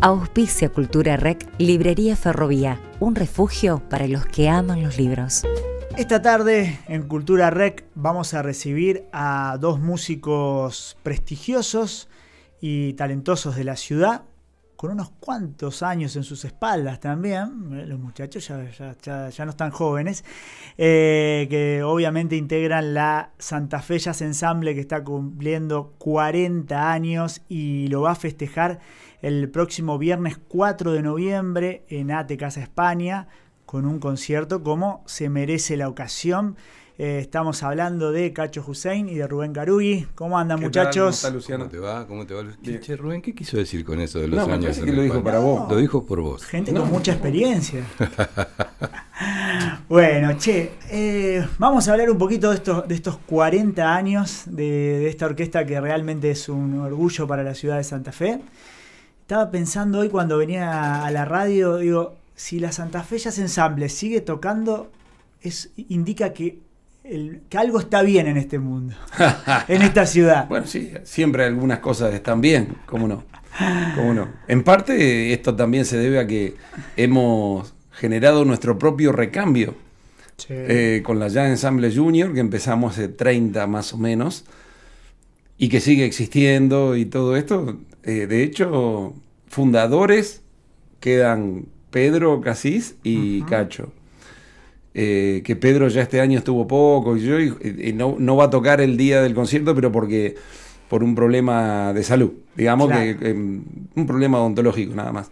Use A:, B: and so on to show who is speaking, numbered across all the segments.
A: Auspicia Cultura Rec, Librería Ferrovía, un refugio para los que aman los libros. Esta tarde en Cultura Rec vamos a recibir a dos músicos prestigiosos y talentosos de la ciudad, con unos cuantos años en sus espaldas también, ¿eh? los muchachos ya, no están jóvenes, eh, que obviamente integran la Santa Fe Jazz Ensemble que está cumpliendo 40 años y lo va a festejar el próximo viernes 4 de noviembre en Ate Casa España con un concierto como se merece la ocasión. Eh, estamos hablando de Cacho Hussein y de Rubén Garugui. ¿Cómo andan, muchachos? Tal, ¿Cómo
B: Luciano? te va? ¿Cómo te va, Che, Rubén, ¿qué quiso decir con eso de los años? lo dijo para vos. lo dijo por vos. Gente con mucha experiencia.
A: Bueno, che, eh, vamos a hablar un poquito de estos, de estos 40 años de, esta orquesta que realmente es un orgullo para la ciudad de Santa Fe. Estaba pensando hoy cuando venía a la radio, digo, si la Santa Fe ya se ensamble sigue tocando, indica que que algo está bien en este mundo,
C: en esta ciudad. Bueno, sí, siempre algunas cosas están bien, cómo no. ¿Cómo no? En parte esto también se debe a que hemos generado nuestro propio recambio eh, con la ya Ensemble Junior, que empezamos hace 30 más o menos, y que sigue existiendo y todo esto. Eh, de hecho, fundadores quedan Pedro Casís y Cacho. Eh, que Pedro ya este año estuvo poco y yo, no, va a tocar el día del concierto, pero porque por un problema de salud, digamos que em, un problema odontológico nada más.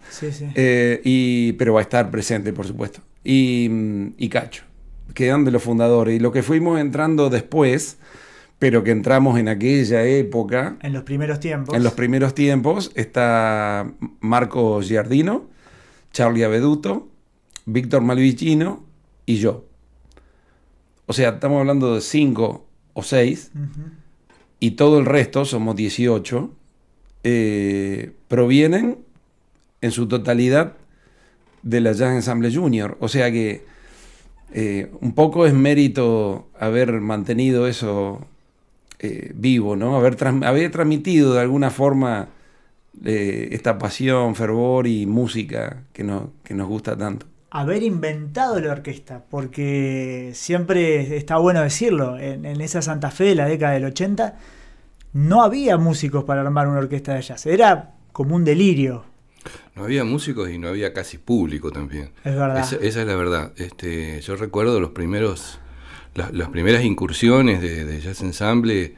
C: Eh, y, pero va a estar presente, por supuesto. Y, mm, y Cacho, quedan de los fundadores. Y lo que fuimos entrando después, pero que entramos en aquella época.
A: En los primeros tiempos. En los
C: primeros tiempos está Marco Giardino, Charlie Aveduto, Víctor Malvicino, y yo. O sea, estamos hablando de cinco o seis y todo el resto, somos 18, eh, provienen en su totalidad de la Jazz Ensemble Junior. O sea que eh, un poco es mérito haber mantenido eso eh, vivo, ¿no? Haber, transmitido de alguna forma esta pasión, fervor y música que, que nos gusta tanto
A: haber inventado la orquesta, porque siempre está bueno decirlo, en, esa Santa Fe de la década del 80 no había músicos para armar una orquesta de jazz, era como un delirio.
B: No había músicos y no había casi público también. Es verdad. Esa, es la verdad. Este, yo recuerdo los primeros, las primeras incursiones de, jazz Ensemble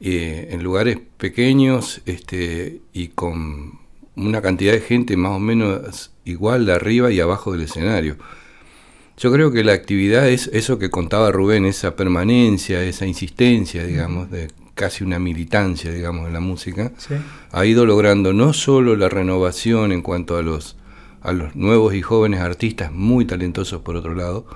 B: eh, en lugares pequeños este, y con una cantidad de gente más o menos igual de arriba y abajo del escenario. Yo creo que la actividad es eso que contaba Rubén, esa permanencia, esa insistencia, digamos, de casi una militancia, digamos, en la música, sí. ha ido logrando no solo la renovación en cuanto a los, a los nuevos y jóvenes artistas muy talentosos por otro lado,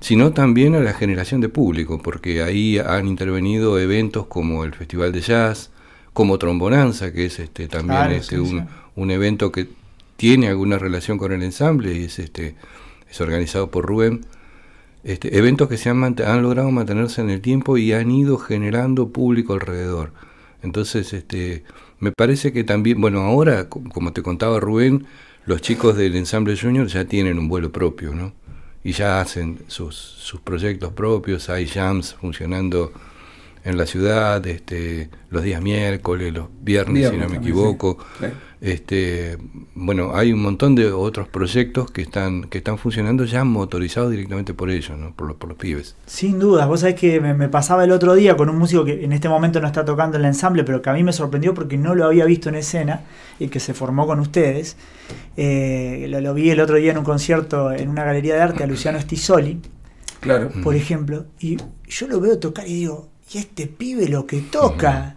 B: sino también a la generación de público, porque ahí han intervenido eventos como el Festival de Jazz, como Trombonanza, que es este también este, un evento que tiene alguna relación con el ensamble y es, este, es organizado por Rubén. Este, eventos que se han, han, logrado mantenerse en el tiempo y han ido generando público alrededor. Entonces, este, me parece que también, bueno, ahora, como te contaba Rubén, los chicos del ensamble junior ya tienen un vuelo propio, ¿no? Y ya hacen sus, sus proyectos propios, hay jams funcionando en la ciudad, este, los días miércoles, los viernes, si no me equivoco. Este, bueno, hay un montón de otros proyectos que están, que están funcionando ya motorizados directamente por ellos, ¿no? por, los, por los pibes.
A: Sin duda. vos sabés que me, pasaba el otro día con un músico que en este momento no está tocando en el ensamble, pero que a mí me sorprendió porque no lo había visto en escena y que se formó con ustedes. Eh, lo, vi el otro día en un concierto en una galería de arte a Luciano Stisoli. Claro. Por ejemplo, y yo lo veo tocar y digo, y este pibe lo que toca.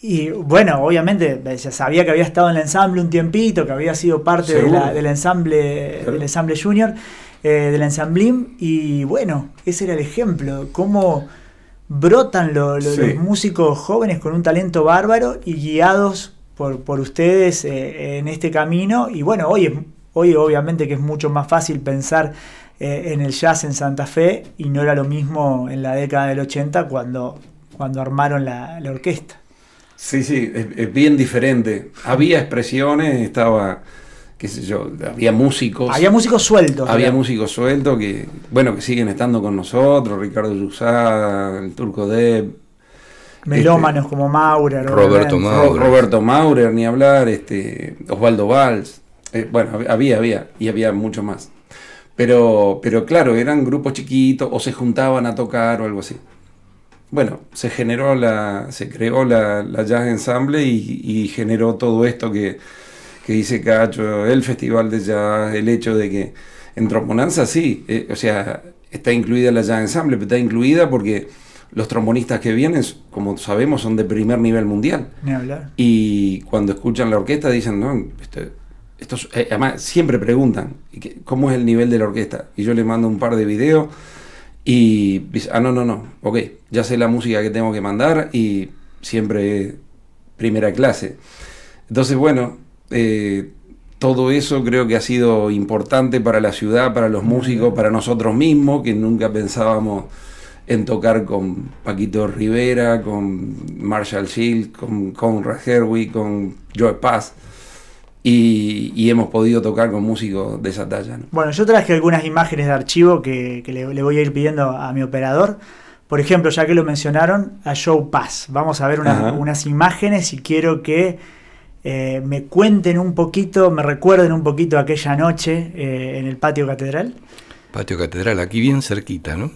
A: Y bueno, obviamente ya sabía que había estado en el ensamble un tiempito, que había sido parte del ensamble del ensamble junior, eh, del ensamblim, y bueno, ese era el ejemplo, cómo brotan los músicos jóvenes con un talento bárbaro y guiados por, ustedes eh, en este camino. Y bueno, hoy, hoy obviamente que es mucho más fácil pensar eh, en el jazz en Santa Fe y no era lo mismo en la década del 80 cuando, cuando armaron la, orquesta.
C: Sí, sí, es, bien diferente. Había expresiones, estaba, qué sé yo, había músicos. Había músicos
A: sueltos. Había
C: músicos sueltos que, bueno, que siguen estando con nosotros, Ricardo Yusada, el Turco Deb. Melómanos
A: este, como Maurer. Roberto Maurer.
C: Roberto Maurer, ni hablar, este, Osvaldo Valls. Eh, bueno, había, había, y había mucho más. Pero, claro, eran grupos chiquitos o se juntaban a tocar o algo así. Bueno, se generó la, se creó la, Jazz Ensemble y, generó todo esto que, dice Cacho, el festival de jazz, el hecho de que en Tromponanza sí, eh, o sea, está incluida la Jazz Ensemble, pero está incluida porque los trombonistas que vienen, como sabemos, son de primer nivel mundial. Ni hablar. Y cuando escuchan la orquesta dicen, no, este, estos, eh, además siempre preguntan cómo es el nivel de la orquesta. Y yo les mando un par de videos y ah, no, no, no, ok, ya sé la música que tengo que mandar y siempre primera clase. Entonces, bueno, eh, todo eso creo que ha sido importante para la ciudad, para los músicos, para nosotros mismos, que nunca pensábamos en tocar con Paquito Rivera, con Marshall Shield, con Conrad Herwig, con Joe Paz. Y, hemos podido tocar con músicos de esa talla.
A: Bueno, yo traje algunas imágenes de archivo que, le, voy a ir pidiendo a mi operador. Por ejemplo, ya que lo mencionaron, a Joe Pass. Vamos a ver unas, imágenes y quiero que eh, me cuenten un poquito, me recuerden un poquito aquella noche eh, en el patio catedral.
B: Patio catedral, aquí bien cerquita, ¿no?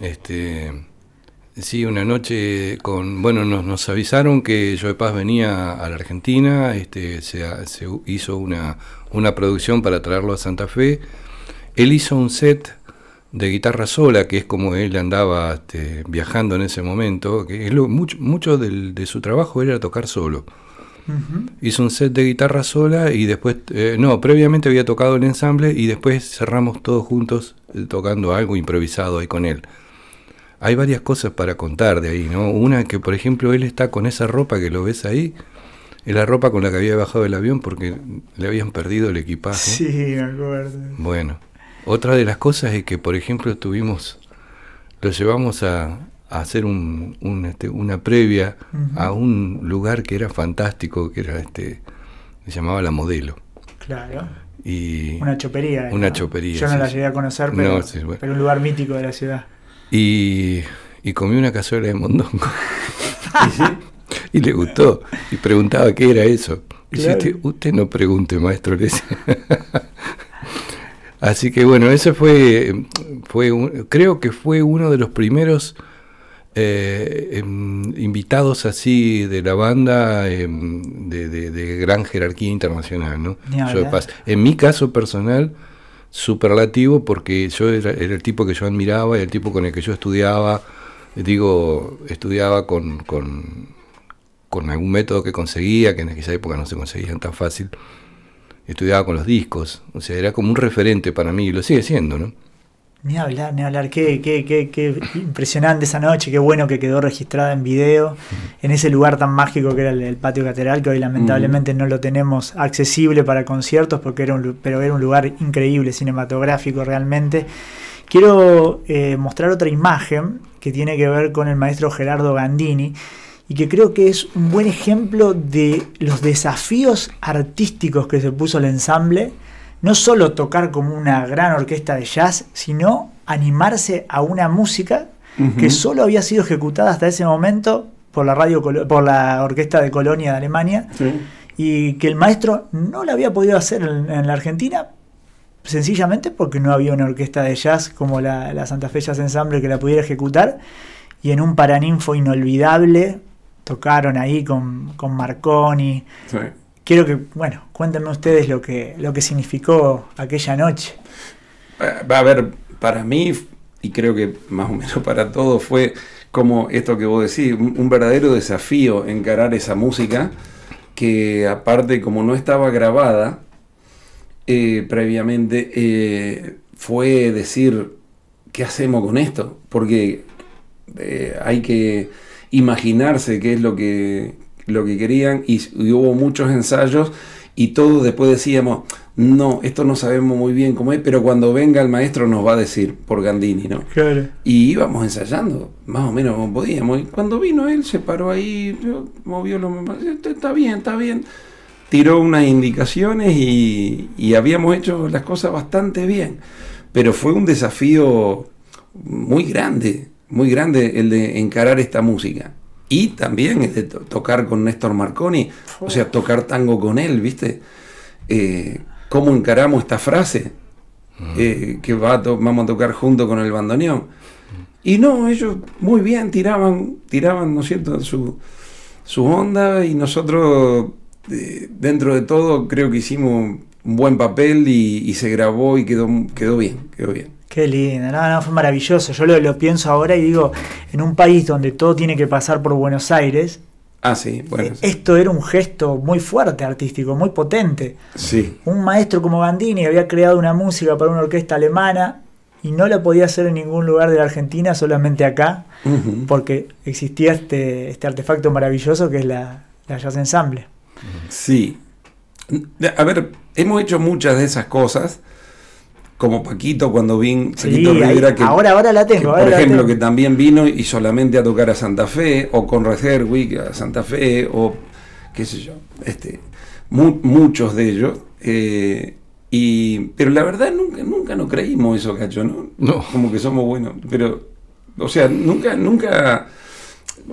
B: Este, Sí, una noche con, bueno, nos, avisaron que Joe Paz venía a la Argentina, este, se, hizo una, producción para traerlo a Santa Fe. Él hizo un set de guitarra sola, que es como él andaba este, viajando en ese momento, que mucho, mucho de su trabajo era tocar solo. Hizo un set de guitarra sola y después, eh, no, previamente había tocado el ensamble y después cerramos todos juntos eh, tocando algo improvisado ahí con él hay varias cosas para contar de ahí, ¿no? Una que, por ejemplo, él está con esa ropa que lo ves ahí, es la ropa con la que había bajado del avión porque le habían perdido el equipaje. Sí,
A: me acuerdo.
B: Bueno, otra de las cosas es que, por ejemplo, estuvimos, lo llevamos a, hacer este, una previa a un lugar que era fantástico, que era este, se llamaba La Modelo. Claro. Y una chopería. Una chopería. Yo no la llegué a conocer, pero, pero
A: un lugar mítico de la ciudad.
B: Y, y comí una cazuela de mondongo. y le gustó. Y preguntaba qué era eso. Y usted, no pregunte, maestro. Así que bueno, ese fue, fue creo que fue uno de los primeros eh, em, invitados así de la banda em, de, gran jerarquía internacional, ¿no? en mi caso personal, superlativo porque yo era, el tipo que yo admiraba y el tipo con el que yo estudiaba, digo, estudiaba con, con, con algún método que conseguía, que en aquella época no se conseguían tan fácil, estudiaba con los discos, o sea, era como un referente para mí y lo sigue siendo, ¿no?
A: Ni hablar, ni hablar. Qué, impresionante esa noche, qué bueno que quedó registrada en video, en ese lugar tan mágico que era el, patio catedral, que hoy lamentablemente no lo tenemos accesible para conciertos, porque era pero era un lugar increíble, cinematográfico realmente. Quiero eh, mostrar otra imagen que tiene que ver con el maestro Gerardo Gandini y que creo que es un buen ejemplo de los desafíos artísticos que se puso el ensamble no solo tocar como una gran orquesta de jazz, sino animarse a una música que solo había sido ejecutada hasta ese momento por la radio por la orquesta de Colonia de Alemania y que el maestro no la había podido hacer en, la Argentina sencillamente porque no había una orquesta de jazz como la, la Santa Fe Jazz Ensemble que la pudiera ejecutar y en un paraninfo inolvidable tocaron ahí con, Marconi, quiero que, bueno, cuéntenme ustedes lo que, lo que significó aquella noche.
C: Eh, va a haber, para mí, y creo que más o menos para todos, fue como esto que vos decís, un, verdadero desafío encarar esa música, que aparte como no estaba grabada eh, previamente, eh, fue decir, ¿qué hacemos con esto? Porque hay que imaginarse qué es lo que, lo que querían y, hubo muchos ensayos y todos después decíamos, no, esto no sabemos muy bien cómo es, pero cuando venga el maestro nos va a decir por Gandini, ¿no? Claro. Y íbamos ensayando, más o menos como podíamos. Y cuando vino él, se paró ahí, movió los... Eh, está bien, está bien. Tiró unas indicaciones y, y habíamos hecho las cosas bastante bien. Pero fue un desafío muy grande, muy grande el de encarar esta música. Y también de este, tocar con Néstor Marconi, o sea, tocar tango con él, ¿viste? Eh, ¿Cómo encaramos esta frase? Eh, que vamos a tocar junto con el bandoneón. Y no, ellos muy bien tiraban, tiraban, ¿no es cierto?, su, su onda y nosotros, eh, dentro de todo, creo que hicimos un buen papel y, y se grabó y quedó, quedó bien, quedó bien.
A: Qué lindo, nada fue maravilloso. Yo lo, pienso ahora y digo, en un país donde todo tiene que pasar por Buenos Aires. Ah, eh, esto era un gesto muy fuerte artístico, muy potente. Sí. Un maestro como Gandini había creado una música para una orquesta alemana y no la podía hacer en ningún lugar de la Argentina, solamente acá, porque existía este, este, artefacto maravilloso que es la, la Jazz Ensemble.
C: Sí. A ver, hemos hecho muchas de esas cosas como Paquito cuando vino Paquito Rivera, que, ahora, ahora la tengo. por ejemplo, que también vino y solamente a tocar a Santa Fe, o con Herwig a Santa Fe, o qué sé yo, este, muchos de ellos. Eh, pero la verdad nunca, nunca nos creímos eso, cacho, ¿no? No. Como que somos buenos. Pero, o sea, nunca, nunca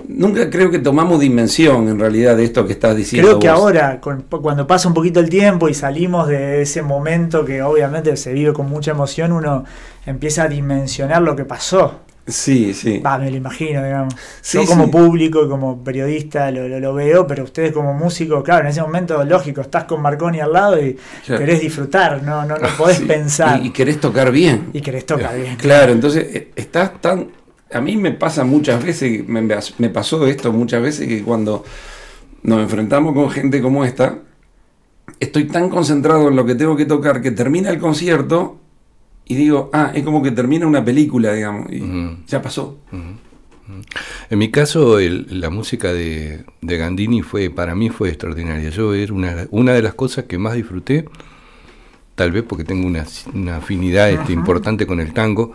C: nunca creo que tomamos dimensión en realidad de esto que estás diciendo. Creo que ahora,
A: cuando pasa un poquito el tiempo y salimos de ese momento que obviamente se vive con mucha emoción, uno empieza a dimensionar lo que pasó.
C: Sí, sí.
A: me lo imagino, digamos. Yo como público, como periodista lo, lo, veo, pero ustedes como músicos, claro, en ese momento, lógico, estás con Marconi al lado y querés disfrutar, no, no, no podés pensar.
C: y, querés tocar bien.
A: Y querés tocar bien.
C: Claro, entonces eh, estás tan a mí me pasa muchas veces, me, pasó esto muchas veces que cuando nos enfrentamos con gente como esta, estoy tan concentrado en lo que tengo que tocar que termina el concierto y digo, ah, es como que termina una película, digamos, y ya pasó.
B: En mi caso, la música de, Gandini fue, para mí fue extraordinaria. Yo era una, de las cosas que más disfruté, tal vez porque tengo una, afinidad este, importante con el tango,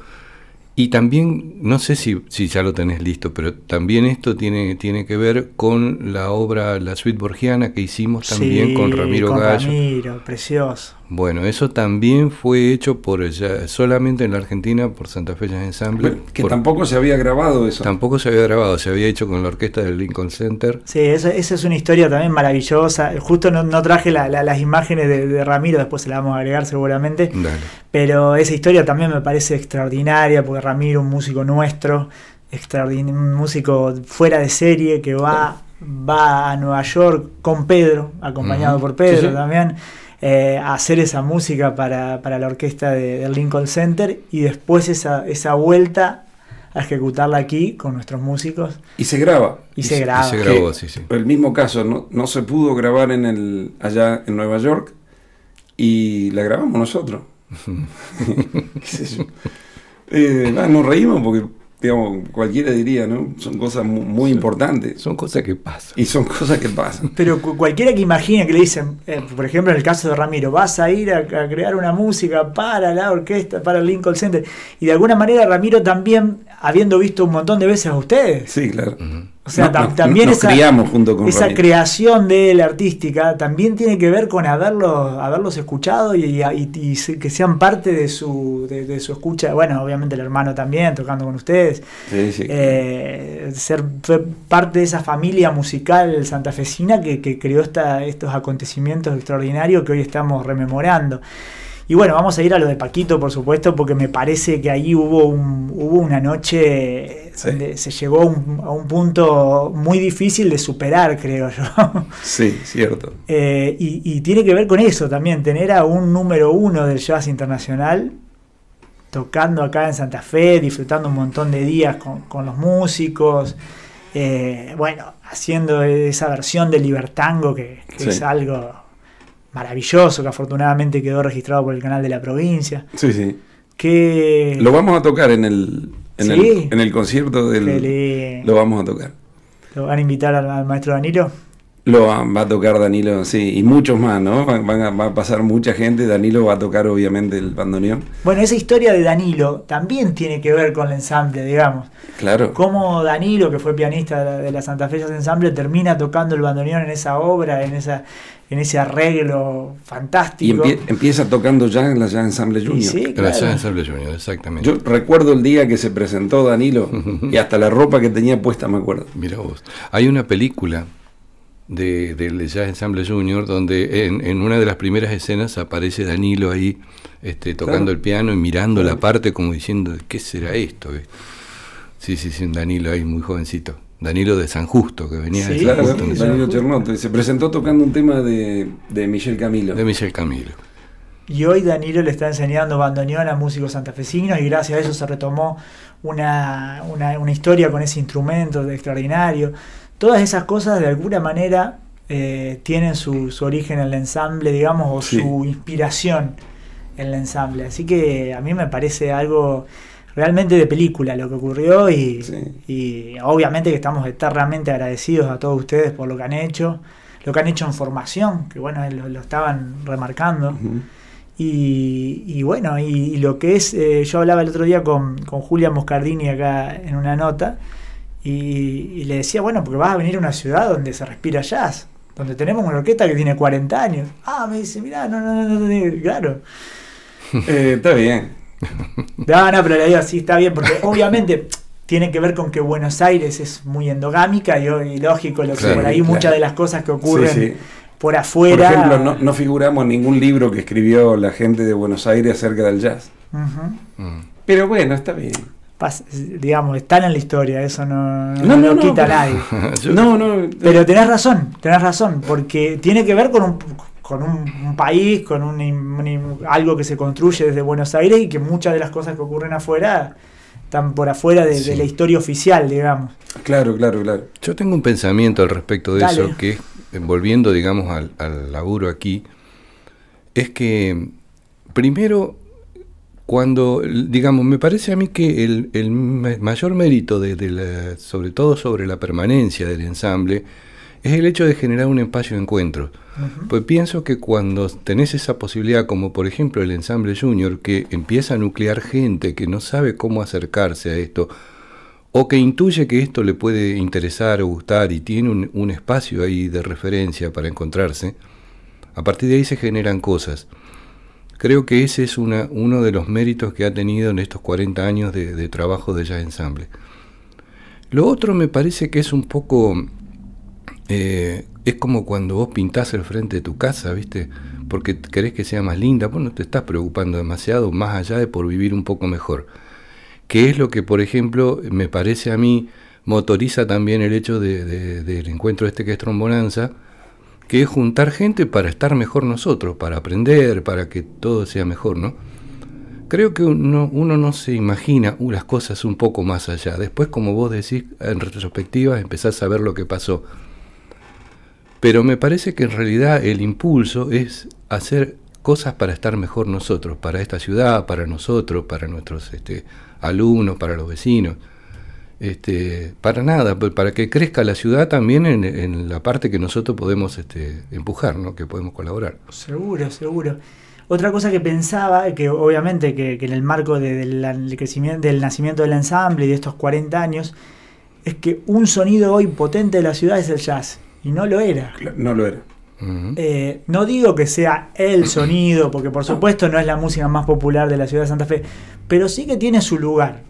B: y también, no sé si, si ya lo tenés listo, pero también esto tiene, tiene que ver con la obra La Suite Borgiana que hicimos también con Ramiro con Gallo.
A: Ramiro, precioso.
B: Bueno, eso también fue hecho por solamente en la Argentina por Santa Fe Ensemble. que tampoco se había grabado eso. Tampoco se había grabado, se había hecho con la orquesta del Lincoln Center.
A: Sí, esa es una historia también maravillosa. Justo no, traje las imágenes de, Ramiro, después se las vamos a agregar seguramente. Pero esa historia también me parece extraordinaria, porque Ramiro, un músico nuestro, un músico fuera de serie que va, va a Nueva York con Pedro, acompañado por Pedro también eh, hacer esa música para, la orquesta de, del Lincoln Center y después esa, esa vuelta a ejecutarla aquí con nuestros músicos. Y se graba. Y, se, graba.
C: El mismo caso, no, se pudo grabar en el, allá en Nueva York y la grabamos nosotros. ¿Qué eh, nos reímos porque digamos, cualquiera diría, ¿no? Son cosas muy, importantes. Son cosas que pasan. Y son cosas que pasan.
A: Pero cualquiera que imagine que le dicen, eh, por ejemplo, en el caso de Ramiro, vas a ir a, crear una música para la orquesta, para el Lincoln Center. Y de alguna manera Ramiro también, habiendo visto un montón de veces a ustedes. Sí, claro. O sea, también esa, creación de la artística también tiene que ver con haberlos, escuchado y, que sean parte de su, de, su escucha. Bueno, obviamente el hermano también, tocando con ustedes. Sí, eh, ser parte de esa familia musical santafesina que, que creó estos acontecimientos extraordinarios que hoy estamos rememorando. Y bueno, vamos a ir a lo de Paquito, por supuesto, porque me parece que ahí hubo, una noche donde se llegó a un punto muy difícil de superar, creo yo.
C: Sí, cierto.
A: Eh, y, tiene que ver con eso también, tener a un número uno del jazz internacional tocando acá en Santa Fe, disfrutando un montón de días con, los músicos. Eh, bueno, haciendo esa versión de Libertango que, es algo maravilloso que afortunadamente quedó registrado por el canal de la provincia. Sí, sí. Que...
C: Lo vamos a tocar en el, en el, concierto
A: del... Lo vamos a tocar. ¿Lo van a invitar al maestro Danilo?
C: Lo va a tocar Danilo, sí, y muchos más, ¿no? Van, a, va a pasar mucha gente, Danilo va a tocar obviamente el bandoneón.
A: Bueno, esa historia de Danilo también tiene que ver con el ensamble, digamos. Claro. Cómo Danilo, que fue pianista de la, Santa Fe de Ensamble, termina tocando el bandoneón en esa obra, en esa en ese arreglo fantástico. Y
C: empieza tocando ya en la Jazz Ensemble Junior. Sí, La Ensemble
B: Junior, exactamente. Yo
C: recuerdo el día que se presentó Danilo y hasta la
B: ropa que tenía puesta me acuerdo. Mira vos, hay una película de, del Jazz Ensemble Junior, donde en, una de las primeras escenas aparece Danilo ahí este, tocando el piano y mirando la parte como diciendo, ¿qué será esto? Eh. Sí, sí, sí, un Danilo ahí muy jovencito. Danilo de San Justo, que venía de San Justo, se presentó tocando un tema de, Michel Camilo. De Michel Camilo.
A: Y hoy Danilo le está enseñando bandoneón a músicos santafesinos y gracias a eso se retomó una, una, historia con ese instrumento extraordinario. Todas esas cosas de alguna manera eh, tienen su, origen en el ensamble, digamos, o su inspiración en el ensamble. Así que a mí me parece algo realmente de película lo que ocurrió y, obviamente que estamos eternamente agradecidos a todos ustedes por lo que han hecho, lo que han hecho en formación, que bueno, lo, estaban remarcando. Y, bueno, y, lo que es, eh, yo hablaba el otro día con, con Julia Moscardini acá en una nota, y, le decía, bueno, porque vas a venir a una ciudad donde se respira jazz, donde tenemos una orquesta que tiene 40 años. Ah, me dice, mirá, no, no, no, no, claro. Eh, está bien. No, no, pero le digo, sí, está bien, porque obviamente tiene que ver con que Buenos Aires es muy endogámica y, lógico, lo que por ahí muchas de las cosas que ocurren por afuera. Por ejemplo,
C: no, no, figuramos ningún libro que escribió la gente de Buenos Aires acerca del jazz.
A: Mm. Pero bueno, está bien digamos, están en la historia, eso no, no, quita a nadie. no, no. Eh, pero tenés razón, tenés razón, porque tiene que ver con un, país, con un, algo que se construye desde Buenos Aires y que muchas de las cosas que ocurren afuera están por afuera de, la historia oficial, digamos.
B: Claro, claro, claro. Yo tengo un pensamiento al respecto de eso, que es, eh, volviendo, digamos, al laburo aquí, es que primero cuando, digamos, me parece a mí que el, mayor mérito, sobre todo sobre la permanencia del ensamble, es el hecho de generar un espacio de encuentro. Pues pienso que cuando tenés esa posibilidad, como por ejemplo el ensamble junior, que empieza a nuclear gente que no sabe cómo acercarse a esto, o que intuye que esto le puede interesar o gustar y tiene un espacio ahí de referencia para encontrarse, a partir de ahí se generan cosas. Creo que ese es uno de los méritos que ha tenido en estos 40 años de, trabajo de Jazz Ensamble. Lo otro me parece que es un poco... Eh, es como cuando vos pintás el frente de tu casa, ¿viste? Porque querés que sea más linda, pues no te estás preocupando demasiado, más allá de por vivir un poco mejor. Que es lo que, por ejemplo, me parece a mí motoriza también el hecho de, del encuentro este que es Trombonanza, que es juntar gente para estar mejor nosotros, para aprender, para que todo sea mejor, ¿no? Creo que uno, no se imagina unas uh, cosas un poco más allá. Después, como vos decís, en retrospectiva empezás a ver lo que pasó. Pero me parece que en realidad el impulso es hacer cosas para estar mejor nosotros, para esta ciudad, para nosotros, para nuestros este, alumnos, para los vecinos. Este, para nada, pues, para que crezca la ciudad también en, la parte que nosotros podemos este, empujar, ¿no? que podemos colaborar.
A: Seguro, seguro. Otra cosa que pensaba, que obviamente que, en el marco del, crecimiento, del nacimiento del ensamble y de estos 40 años, es que un sonido hoy potente de la ciudad es el jazz, y no lo era. No lo era. Eh, no digo que sea el sonido, porque por supuesto no es la música más popular de la ciudad de Santa Fe, pero sí que tiene su lugar.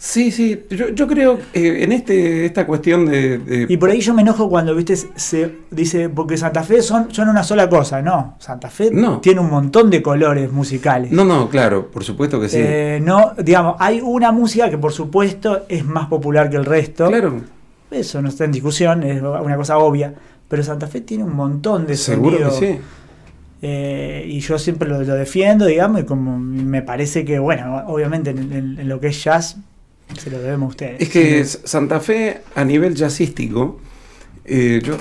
A: Sí, sí, yo, yo creo eh, en este, esta cuestión de, Y por ahí yo me enojo cuando, viste, se dice, porque Santa Fe son, son una sola cosa, ¿no? Santa Fe tiene un montón de colores musicales. No,
C: no, claro, por supuesto que sí. Eh,
A: no, digamos, hay una música que por supuesto es más popular que el resto. Claro. Eso no está en discusión, es una cosa obvia. Pero Santa Fe tiene un montón de Seguro que sí. Eh, y yo siempre lo, defiendo, digamos, y como me parece que, bueno, obviamente en, lo que es jazz se lo debemos a ustedes. Es que
C: Santa Fe, a nivel jazzístico, eh, yo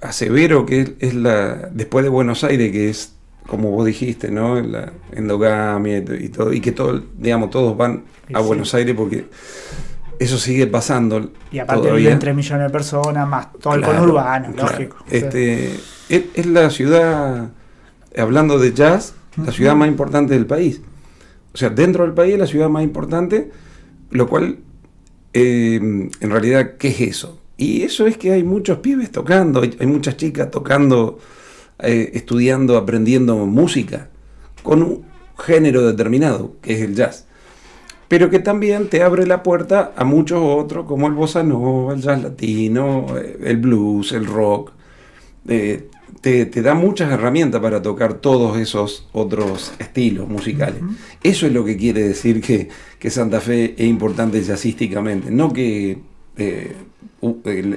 C: asevero que es la. Después de Buenos Aires, que es como vos dijiste, ¿no? En la endogamia y todo, y que todo, digamos, todos van a Buenos Aires porque eso sigue pasando. Y aparte viven 3
A: millones de personas, más todo el conurbano, lógico.
C: Este, es, la ciudad, hablando de jazz, la ciudad más importante del país. O sea, dentro del país es la ciudad más importante lo cual, em, en realidad, ¿qué es eso? Y eso es que hay muchos pibes tocando, hay, muchas chicas tocando, eh, estudiando, aprendiendo música, con un género determinado, que es el jazz. Pero que también te abre la puerta a muchos otros, como el bossa el jazz latino, eh, el blues, el rock, eh, te, da muchas herramientas para tocar todos esos otros estilos musicales. Eso es lo que quiere decir que, Santa Fe es importante jazzísticamente, no que eh, eh,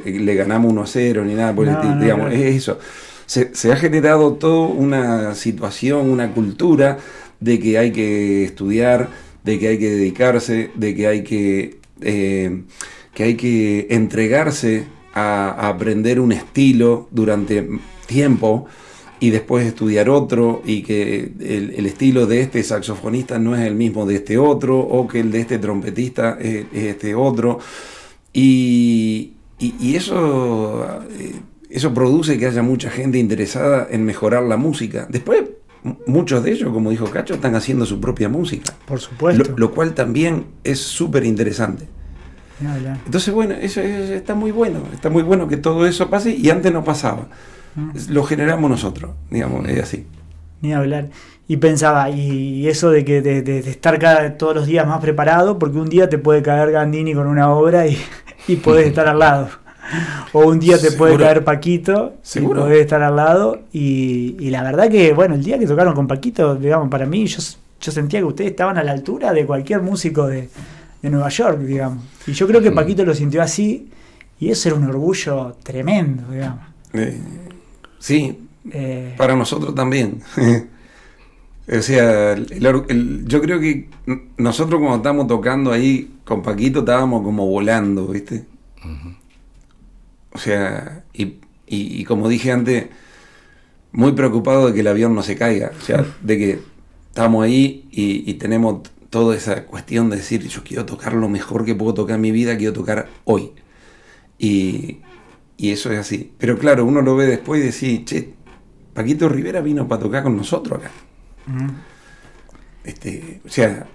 C: eh, le, ganamos 1 a 0 ni nada por el es eso. Se, ha generado toda una situación, una cultura de que hay que estudiar, de que hay que dedicarse, de que hay que, que, hay que entregarse a aprender un estilo durante tiempo y después estudiar otro y que el, estilo de este saxofonista no es el mismo de este otro o que el de este trompetista es, este otro. Y, eso, eh, eso produce que haya mucha gente interesada en mejorar la música. Después muchos de ellos, como dijo Cacho, están haciendo su propia música. Por supuesto. Lo, lo cual también es súper interesante. Entonces, bueno, eso, está muy bueno, está muy bueno que todo eso pase y antes no pasaba. Ah. Lo generamos nosotros, digamos, y así.
A: Ni hablar. Y pensaba, y eso de que de, estar cada, todos los días más preparado, porque un día te puede caer Gandini con una obra y, y podés estar al lado. O un día te puede caer Paquito ¿Seguro? y podés estar al lado. Y, la verdad que, bueno, el día que tocaron con Paquito, digamos, para mí, yo sentía que ustedes estaban a la altura de cualquier músico de, de Nueva York, digamos. Y yo creo que mm. Paquito lo sintió así y eso era un orgullo tremendo, digamos.
C: Eh, sí, eh, para nosotros también. o sea, yo creo que nosotros cuando estábamos tocando ahí con Paquito estábamos como volando, ¿viste? O sea, y, como dije antes, muy preocupado de que el avión no se caiga. O sea, de que estamos ahí y tenemos toda esa cuestión de decir, yo quiero tocar lo mejor que puedo tocar en mi vida, quiero tocar hoy. Y, eso es así. Pero claro, uno lo ve después y dice che, Paquito Rivera vino para tocar con nosotros acá. este, o sea.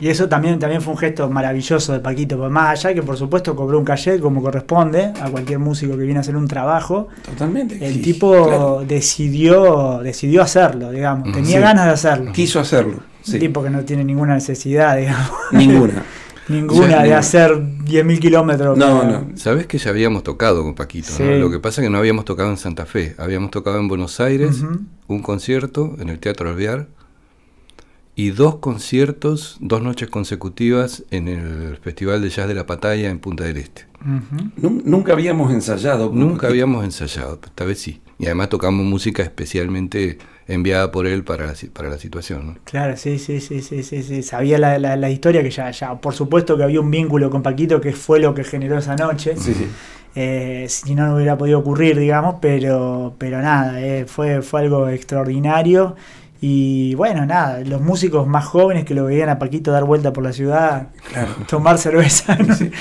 A: Y eso también, también fue un gesto maravilloso de Paquito, por más allá que por supuesto cobró un cachet como corresponde a cualquier músico que viene a hacer un trabajo. Totalmente. El tipo decidió, decidió hacerlo, digamos, tenía ganas de hacerlo. Quiso hacerlo. Sí. porque no tiene ninguna necesidad, digamos. Ninguna. ninguna de hacer 10.000 kilómetros. No, no.
B: Sabes que ya habíamos tocado con Paquito. ¿no? Lo que pasa es que no habíamos tocado en Santa Fe. Habíamos tocado en Buenos Aires, un concierto en el Teatro Alvear y dos conciertos, dos noches consecutivas en el Festival de Jazz de la Patalla en Punta del Este. Nunca habíamos ensayado. Nunca habíamos ensayado, esta vez sí. Y además tocamos música especialmente enviada por él para la, para la situación. ¿no?
A: Claro, sí, sí, sí, sí, sí, Sabía la, la, la, historia que ya, ya, por supuesto que había un vínculo con Paquito que fue lo que generó esa noche. Sí, sí. Eh, si no, no hubiera podido ocurrir, digamos, pero, pero nada, eh, fue, fue algo extraordinario y bueno, nada, los músicos más jóvenes que lo veían a Paquito dar vuelta por la ciudad, tomar cerveza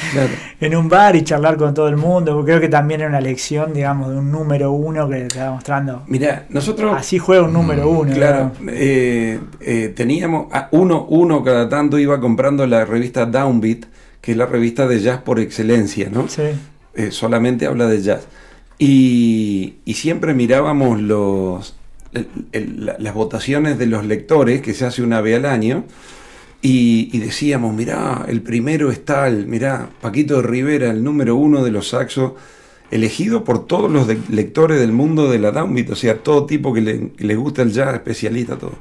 A: en, un bar y charlar con todo el mundo. Creo que también era una lección, digamos, de un número uno que te estaba mostrando. Mira, nosotros. Así juega un número mm, uno. Claro. Eh, eh,
C: teníamos. Ah, uno, uno cada tanto iba comprando la revista Downbeat, que es la revista de jazz por excelencia, ¿no? Sí. Eh, solamente habla de jazz. y siempre mirábamos los las votaciones de los lectores, que se hace una vez al año, y, decíamos, mira el primero es tal, mirá, Paquito de Rivera, el número uno de los saxos, elegido por todos los lectores del mundo de la downbeat, o sea, todo tipo que le, gusta el jazz, especialista, todo.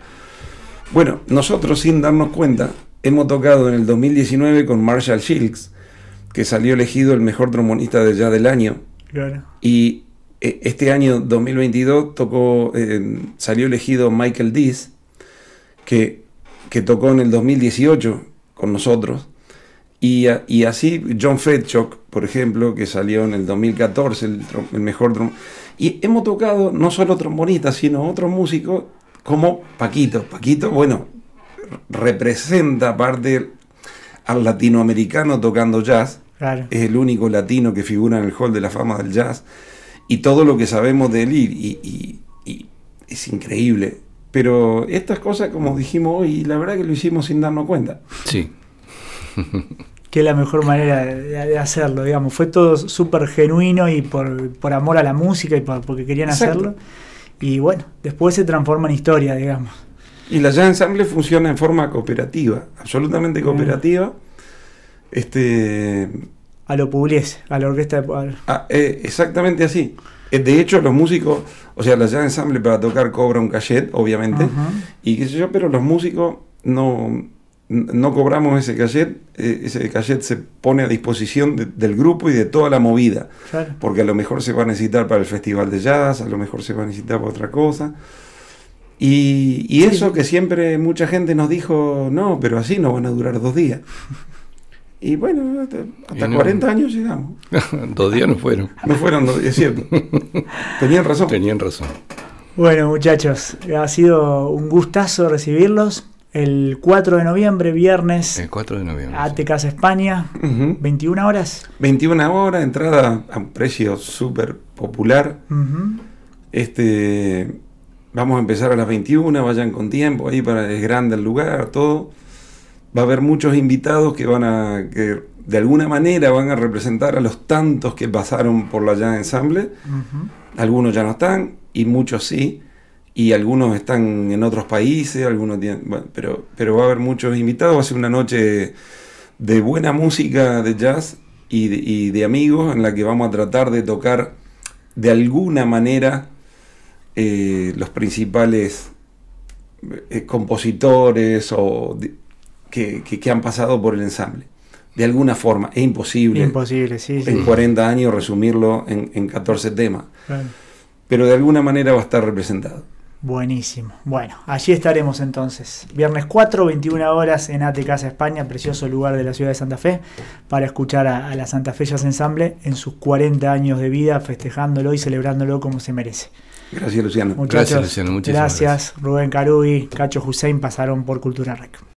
C: Bueno, nosotros sin darnos cuenta, hemos tocado en el 2019 con Marshall Shields, que salió elegido el mejor trombonista de jazz del año. Y e, este año 2022 tocó, eh, salió elegido Michael Dees, que, tocó en el 2018 con nosotros. Y, así John Fedchock, por ejemplo, que salió en el 2014, el, mejor drum. Y hemos tocado no solo trombonistas, sino otros músicos como Paquito. Paquito, bueno, representa parte al latinoamericano tocando jazz. Es el único latino que figura en el Hall de la Fama del Jazz y todo lo que sabemos de él y, es increíble. Pero estas cosas, como dijimos
A: hoy, la verdad que lo hicimos sin darnos cuenta.
B: Sí.
A: que es la mejor manera de, hacerlo, digamos. Fue todo súper genuino y por, amor a la música y porque querían hacerlo. Y bueno, después se transforma en historia, digamos. Y la Jazz Ensemble
C: funciona en forma cooperativa, absolutamente cooperativa. Este
A: a lo Pugliese, a la orquesta de
C: ah, eh, exactamente así. Eh, de hecho, los músicos, o sea, la jazz ensemble para tocar cobra un cachet, obviamente, y qué sé yo, pero los músicos no, no cobramos ese cachet, eh, ese cachet se pone a disposición del grupo y de toda la movida, porque a lo mejor se va a necesitar para el festival de jazz, a lo mejor se va a necesitar para otra cosa. Y, eso que siempre mucha gente nos dijo, no, pero así no van a durar dos días. Y bueno, hasta,
B: 40
A: años llegamos.
B: dos días no fueron. No fueron dos días, es cierto. Tenían razón. Tenían razón.
A: Bueno, muchachos, ha sido un gustazo recibirlos. El 4 de noviembre, viernes. El 4 de noviembre. A Casa España. 21 horas. 21 horas, entrada a un precio súper popular.
C: Este. Vamos a empezar a las 21, vayan con tiempo ahí para es grande el lugar, todo va a haber muchos invitados que van a, que de alguna manera van a representar a los tantos que pasaron por la Jazz Ensemble, Algunos ya no están y muchos sí. Y algunos están en otros países, algunos tienen, pero, pero va a haber muchos invitados. Va a ser una noche de buena música de jazz y de, amigos en la que vamos a tratar de tocar de alguna manera eh, los principales eh, compositores o que, han pasado por el ensamble. De alguna forma, es imposible. En 40 años resumirlo en, 14 temas. Pero de alguna manera va a estar representado.
A: Buenísimo. Bueno, allí estaremos entonces. Viernes 4, 21 horas en Ate Casa España, precioso lugar de la ciudad de Santa Fe, para escuchar a, la Santa Fe Jazz ensamble en sus 40 años de vida, festejándolo y celebrándolo como se merece.
B: Gracias, Luciano. gracias, Luciano. gracias. gracias.
A: Rubén Carubi, Cacho Hussein pasaron por Cultura Rec.